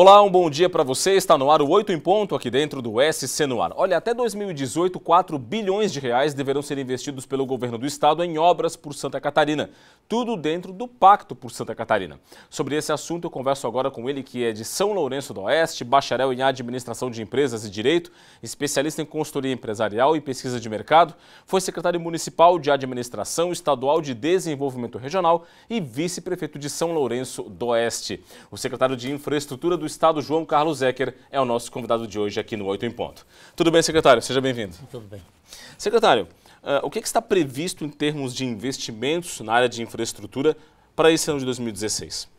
Olá, um bom dia para você. Está no ar o 8 em ponto aqui dentro do SC no ar. Olha, até 2018, 4 bilhões de reais deverão ser investidos pelo governo do estado em obras por Santa Catarina, tudo dentro do Pacto por Santa Catarina. Sobre esse assunto, eu converso agora com ele que é de São Lourenço do Oeste, bacharel em Administração de Empresas e Direito, especialista em consultoria empresarial e pesquisa de mercado, foi secretário municipal de Administração Estadual de Desenvolvimento Regional e vice-prefeito de São Lourenço do Oeste. O secretário de Infraestrutura do Estado, João Carlos Zecker, é o nosso convidado de hoje aqui no Oito em Ponto. Tudo bem, secretário? Seja bem-vindo. Tudo bem. Secretário, uh, o que, é que está previsto em termos de investimentos na área de infraestrutura para esse ano de 2016?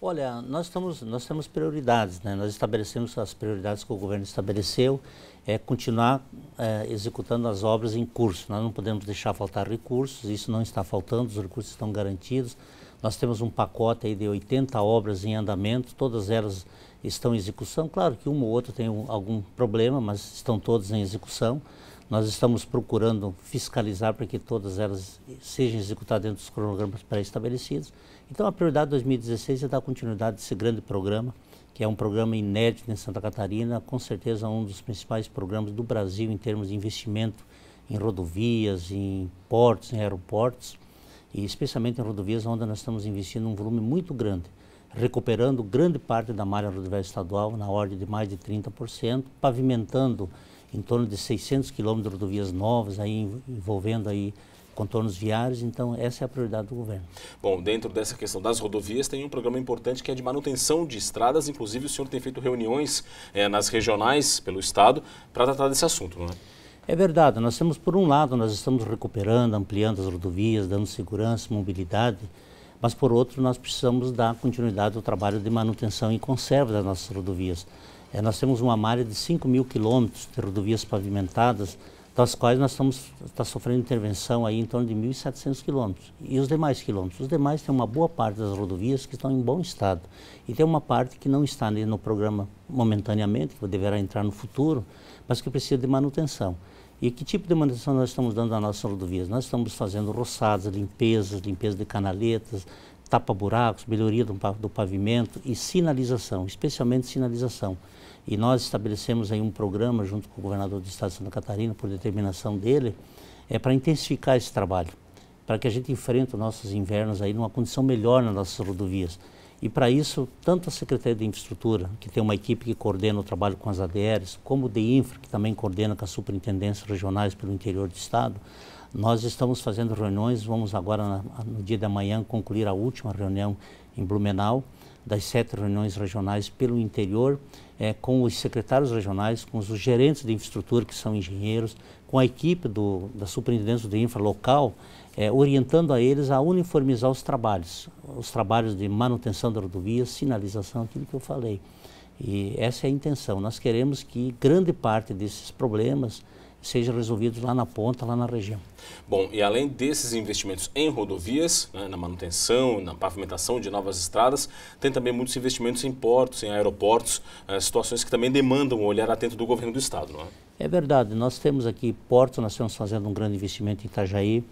Olha, nós, estamos, nós temos prioridades, né? nós estabelecemos as prioridades que o governo estabeleceu, é continuar é, executando as obras em curso. Nós não podemos deixar faltar recursos, isso não está faltando, os recursos estão garantidos. Nós temos um pacote aí de 80 obras em andamento, todas elas estão em execução. Claro que uma ou outra tem algum problema, mas estão todas em execução. Nós estamos procurando fiscalizar para que todas elas sejam executadas dentro dos cronogramas pré-estabelecidos. Então, a prioridade de 2016 é dar continuidade a esse grande programa, que é um programa inédito em Santa Catarina, com certeza um dos principais programas do Brasil em termos de investimento em rodovias, em portos, em aeroportos, e especialmente em rodovias onde nós estamos investindo um volume muito grande, recuperando grande parte da malha rodoviária estadual, na ordem de mais de 30%, pavimentando em torno de 600 quilômetros de rodovias novas, aí, envolvendo aí contornos viários, então essa é a prioridade do governo. Bom, dentro dessa questão das rodovias, tem um programa importante que é de manutenção de estradas, inclusive o senhor tem feito reuniões é, nas regionais pelo Estado para tratar desse assunto, não é? É verdade, nós temos por um lado, nós estamos recuperando, ampliando as rodovias, dando segurança, mobilidade, mas por outro nós precisamos dar continuidade ao trabalho de manutenção e conserva das nossas rodovias. É, nós temos uma malha de 5 mil quilômetros de rodovias pavimentadas, das quais nós estamos tá sofrendo intervenção aí em torno de 1.700 quilômetros. E os demais quilômetros? Os demais tem uma boa parte das rodovias que estão em bom estado. E tem uma parte que não está no programa momentaneamente, que deverá entrar no futuro, mas que precisa de manutenção. E que tipo de manutenção nós estamos dando às nossas rodovias? Nós estamos fazendo roçadas, limpezas, limpeza de canaletas, tapa-buracos, melhoria do pavimento e sinalização, especialmente sinalização. E nós estabelecemos aí um programa junto com o governador do estado de Santa Catarina, por determinação dele, é para intensificar esse trabalho, para que a gente enfrente os nossos invernos aí numa condição melhor nas nossas rodovias. E para isso, tanto a Secretaria de Infraestrutura, que tem uma equipe que coordena o trabalho com as ADRs, como o Dinfra que também coordena com as superintendências regionais pelo interior do Estado, nós estamos fazendo reuniões, vamos agora, no dia da manhã, concluir a última reunião em Blumenau, das sete reuniões regionais pelo interior, é, com os secretários regionais, com os gerentes de infraestrutura, que são engenheiros, com a equipe do, da superintendência de infra local, é, orientando a eles a uniformizar os trabalhos, os trabalhos de manutenção da rodovia, sinalização, aquilo que eu falei. E essa é a intenção. Nós queremos que grande parte desses problemas seja resolvidos lá na ponta, lá na região. Bom, e além desses investimentos em rodovias, né, na manutenção, na pavimentação de novas estradas, tem também muitos investimentos em portos, em aeroportos, é, situações que também demandam um olhar atento do governo do estado, não é? É verdade. Nós temos aqui portos, nós estamos fazendo um grande investimento em Itajaí,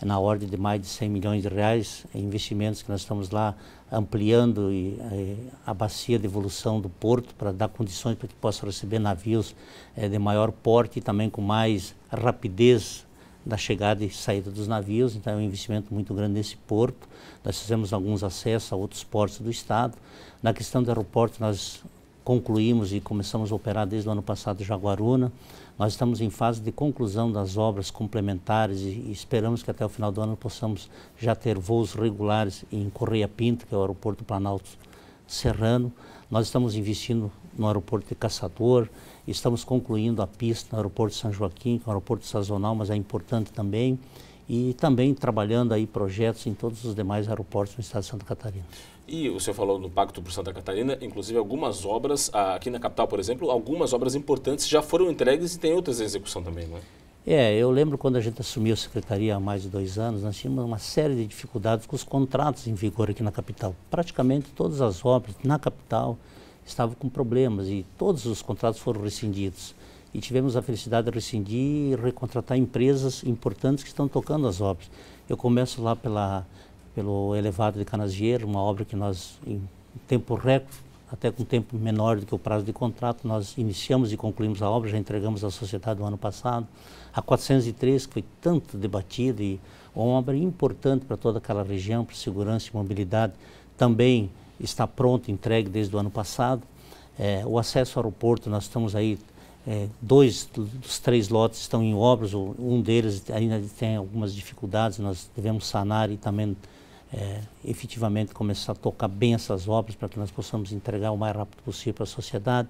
é na ordem de mais de 100 milhões de reais em investimentos que nós estamos lá ampliando e, e, a bacia de evolução do porto para dar condições para que possa receber navios eh, de maior porte e também com mais rapidez da chegada e saída dos navios, então é um investimento muito grande nesse porto. Nós fizemos alguns acessos a outros portos do estado. Na questão do aeroporto, nós concluímos e começamos a operar desde o ano passado Jaguaruna. Nós estamos em fase de conclusão das obras complementares e esperamos que até o final do ano possamos já ter voos regulares em Correia Pinto, que é o aeroporto Planalto Serrano. Nós estamos investindo no aeroporto de Caçador, estamos concluindo a pista no aeroporto de São Joaquim, que é um aeroporto sazonal, mas é importante também e também trabalhando aí projetos em todos os demais aeroportos do estado de Santa Catarina. E o senhor falou do Pacto por Santa Catarina, inclusive algumas obras, ah, aqui na capital, por exemplo, algumas obras importantes já foram entregues e tem outras em execução também, não é? É, eu lembro quando a gente assumiu a secretaria há mais de dois anos, nós tínhamos uma série de dificuldades com os contratos em vigor aqui na capital. Praticamente todas as obras na capital estavam com problemas e todos os contratos foram rescindidos e tivemos a felicidade de rescindir e recontratar empresas importantes que estão tocando as obras. Eu começo lá pela, pelo elevado de Canasieiro, uma obra que nós, em tempo recorde, até com tempo menor do que o prazo de contrato, nós iniciamos e concluímos a obra, já entregamos à sociedade no ano passado. A 403, que foi tanto debatida e uma obra importante para toda aquela região, para segurança e mobilidade, também está pronta, entregue desde o ano passado. É, o acesso ao aeroporto, nós estamos aí é, dois dos três lotes estão em obras, um deles ainda tem algumas dificuldades, nós devemos sanar e também é, efetivamente começar a tocar bem essas obras para que nós possamos entregar o mais rápido possível para a sociedade.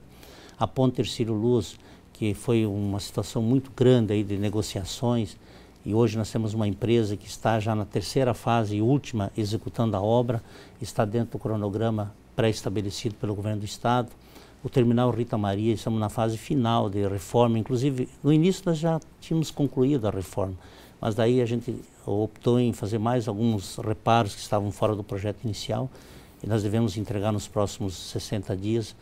A Ponte Terceiro Luz, que foi uma situação muito grande aí de negociações, e hoje nós temos uma empresa que está já na terceira fase e última executando a obra, está dentro do cronograma pré-estabelecido pelo governo do Estado o terminal Rita Maria, estamos na fase final de reforma, inclusive no início nós já tínhamos concluído a reforma, mas daí a gente optou em fazer mais alguns reparos que estavam fora do projeto inicial e nós devemos entregar nos próximos 60 dias.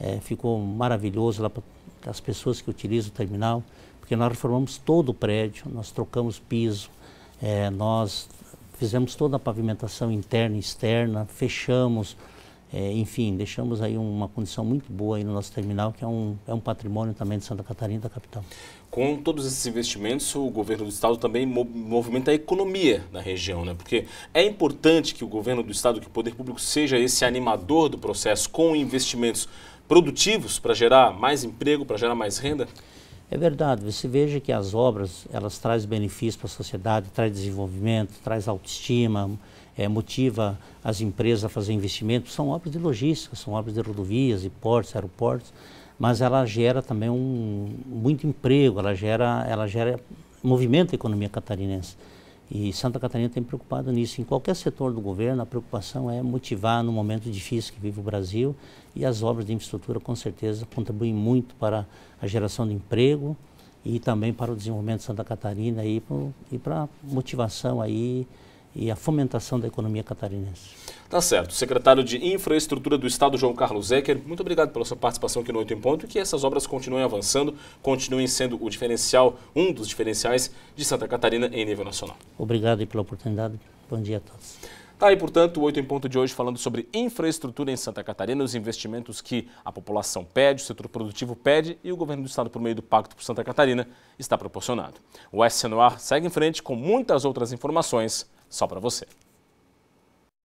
É, ficou maravilhoso lá para as pessoas que utilizam o terminal, porque nós reformamos todo o prédio, nós trocamos piso, é, nós fizemos toda a pavimentação interna e externa, fechamos é, enfim, deixamos aí uma condição muito boa aí no nosso terminal, que é um, é um patrimônio também de Santa Catarina da capital. Com todos esses investimentos, o governo do estado também movimenta a economia da região, né? Porque é importante que o governo do estado, que o poder público seja esse animador do processo com investimentos produtivos para gerar mais emprego, para gerar mais renda. É verdade, você veja que as obras, elas trazem benefícios para a sociedade, traz desenvolvimento, traz autoestima, é, motiva as empresas a fazer investimentos, são obras de logística, são obras de rodovias e portos, aeroportos, mas ela gera também um, muito emprego, ela gera, ela gera movimento da economia catarinense. E Santa Catarina tem preocupado nisso. Em qualquer setor do governo, a preocupação é motivar no momento difícil que vive o Brasil e as obras de infraestrutura, com certeza, contribuem muito para a geração de emprego e também para o desenvolvimento de Santa Catarina e para a motivação aí e a fomentação da economia catarinense. Tá certo. Secretário de Infraestrutura do Estado, João Carlos Zecker, muito obrigado pela sua participação aqui no Oito em Ponto e que essas obras continuem avançando, continuem sendo o diferencial, um dos diferenciais de Santa Catarina em nível nacional. Obrigado pela oportunidade. Bom dia a todos. Tá aí, portanto, o 8 em ponto de hoje falando sobre infraestrutura em Santa Catarina, os investimentos que a população pede, o setor produtivo pede e o governo do estado, por meio do Pacto por Santa Catarina, está proporcionado. O SC segue em frente com muitas outras informações só para você.